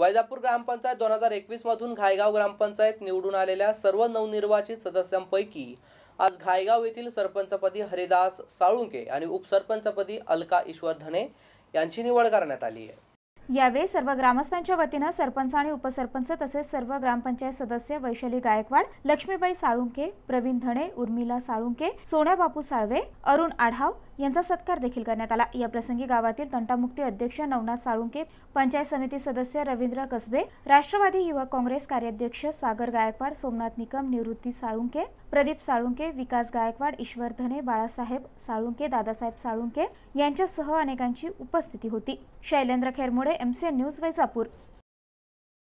वैजापूर ग्रामपंचायत दोन हजार एकवीसमधून घायगाव ग्रामपंचायत निवडून आलेल्या सर्व नवनिर्वाचित सदस्यांपैकी आज घायगाव येथील सरपंचपदी हरिदास साळुंके आणि उपसरपंचपदी अलका ईश्वर धने यांची निवड करण्यात आली आहे यावेळी सर्व ग्रामस्थांच्या वतीनं सरपंच आणि उपसरपंच तसेच सर्व ग्रामपंचायत सदस्य वैशाली गायकवाड लक्ष्मीबाई साळुंके प्रवीण धणे उर्मिला साळुंके सोन्या बापू साळवे अरुण आढाव यांचा सत्कार देखील करण्यात आला या प्रसंगी गावातील तंटामुक्ती अध्यक्ष नवनाथ साळुंके पंचायत समिती सदस्य रवींद्र कसबे राष्ट्रवादी युवक काँग्रेस कार्याध्यक्ष सागर गायकवाड सोमनाथ निकम निवृत्ती साळुंके प्रदीप साळुंके विकास गायकवाड ईश्वर धने बाळासाहेब साळुंके दादासाहेब साळुंके यांच्यासह अनेकांची उपस्थिती होती शैलेंद्र खेरमुळे ಎಂಸಿ ನ್ಯೂಸ್ ವೈಜಾಪುರ್